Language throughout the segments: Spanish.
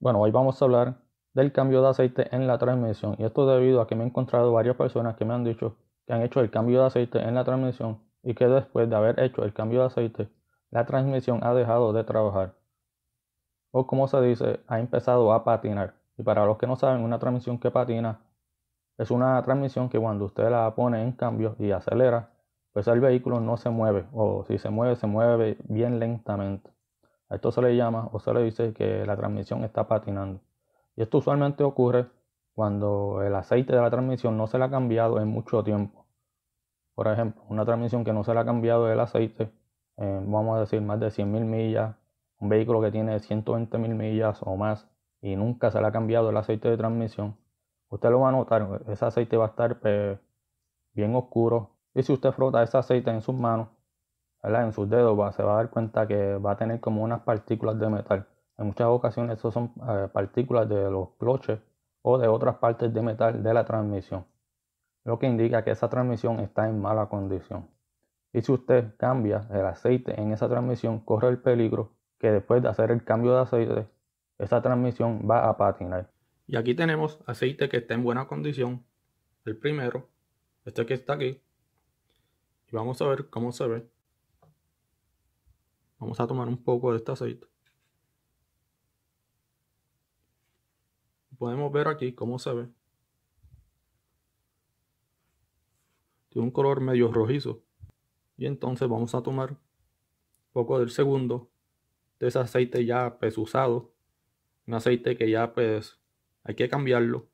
Bueno, hoy vamos a hablar del cambio de aceite en la transmisión y esto debido a que me he encontrado varias personas que me han dicho que han hecho el cambio de aceite en la transmisión y que después de haber hecho el cambio de aceite, la transmisión ha dejado de trabajar o como se dice, ha empezado a patinar. Y para los que no saben, una transmisión que patina es una transmisión que cuando usted la pone en cambio y acelera, pues el vehículo no se mueve o si se mueve, se mueve bien lentamente. A esto se le llama o se le dice que la transmisión está patinando. Y esto usualmente ocurre cuando el aceite de la transmisión no se le ha cambiado en mucho tiempo. Por ejemplo, una transmisión que no se le ha cambiado el aceite, eh, vamos a decir más de 100.000 millas, un vehículo que tiene 120.000 millas o más y nunca se le ha cambiado el aceite de transmisión, usted lo va a notar, ese aceite va a estar eh, bien oscuro. Y si usted frota ese aceite en sus manos, en sus dedos va, se va a dar cuenta que va a tener como unas partículas de metal. En muchas ocasiones esos son eh, partículas de los cloches o de otras partes de metal de la transmisión, lo que indica que esa transmisión está en mala condición. Y si usted cambia el aceite en esa transmisión, corre el peligro que después de hacer el cambio de aceite, esa transmisión va a patinar. Y aquí tenemos aceite que está en buena condición, el primero, este que está aquí, y vamos a ver cómo se ve. Vamos a tomar un poco de este aceite. Podemos ver aquí cómo se ve. Tiene un color medio rojizo. Y entonces vamos a tomar un poco del segundo de ese aceite ya pues usado. Un aceite que ya pues hay que cambiarlo.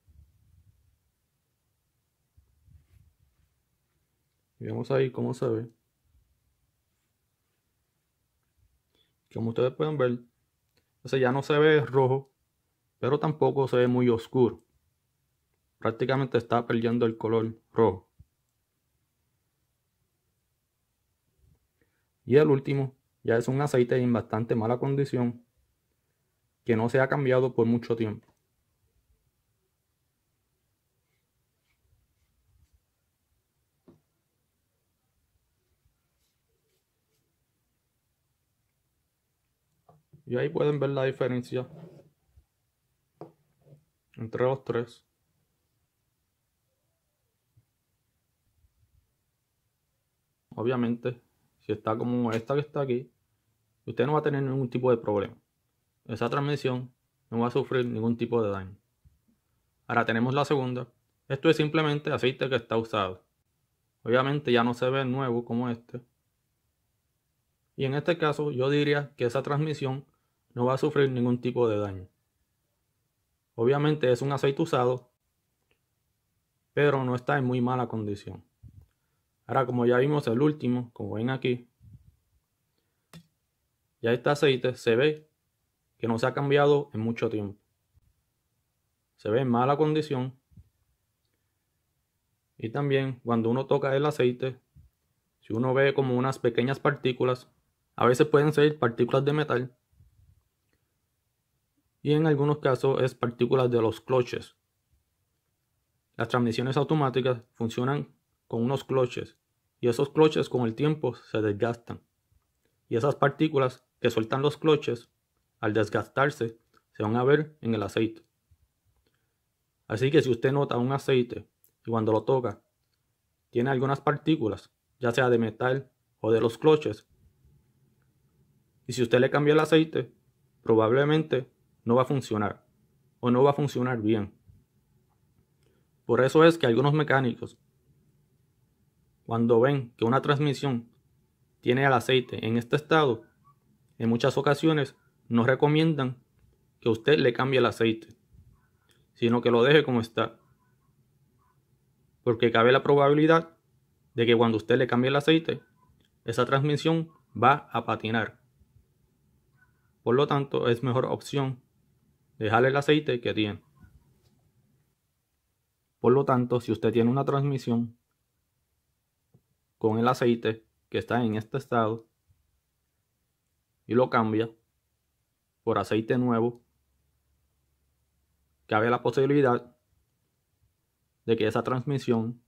Y vemos ahí cómo se ve. Como ustedes pueden ver, ese ya no se ve rojo, pero tampoco se ve muy oscuro. Prácticamente está perdiendo el color rojo. Y el último, ya es un aceite en bastante mala condición que no se ha cambiado por mucho tiempo. Y ahí pueden ver la diferencia entre los tres. Obviamente, si está como esta que está aquí, usted no va a tener ningún tipo de problema. Esa transmisión no va a sufrir ningún tipo de daño. Ahora tenemos la segunda. Esto es simplemente aceite que está usado. Obviamente ya no se ve nuevo como este. Y en este caso yo diría que esa transmisión no va a sufrir ningún tipo de daño. Obviamente es un aceite usado, pero no está en muy mala condición. Ahora como ya vimos el último, como ven aquí, ya este aceite se ve que no se ha cambiado en mucho tiempo. Se ve en mala condición. Y también cuando uno toca el aceite, si uno ve como unas pequeñas partículas, a veces pueden ser partículas de metal, y en algunos casos es partículas de los cloches. Las transmisiones automáticas funcionan con unos cloches y esos cloches con el tiempo se desgastan. Y esas partículas que sueltan los cloches, al desgastarse, se van a ver en el aceite. Así que si usted nota un aceite y cuando lo toca tiene algunas partículas, ya sea de metal o de los cloches, y si usted le cambia el aceite, probablemente no va a funcionar o no va a funcionar bien. Por eso es que algunos mecánicos, cuando ven que una transmisión tiene el aceite en este estado, en muchas ocasiones no recomiendan que usted le cambie el aceite, sino que lo deje como está. Porque cabe la probabilidad de que cuando usted le cambie el aceite, esa transmisión va a patinar. Por lo tanto, es mejor opción Dejarle el aceite que tiene. Por lo tanto, si usted tiene una transmisión con el aceite que está en este estado y lo cambia por aceite nuevo, cabe la posibilidad de que esa transmisión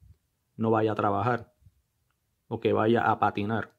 no vaya a trabajar o que vaya a patinar.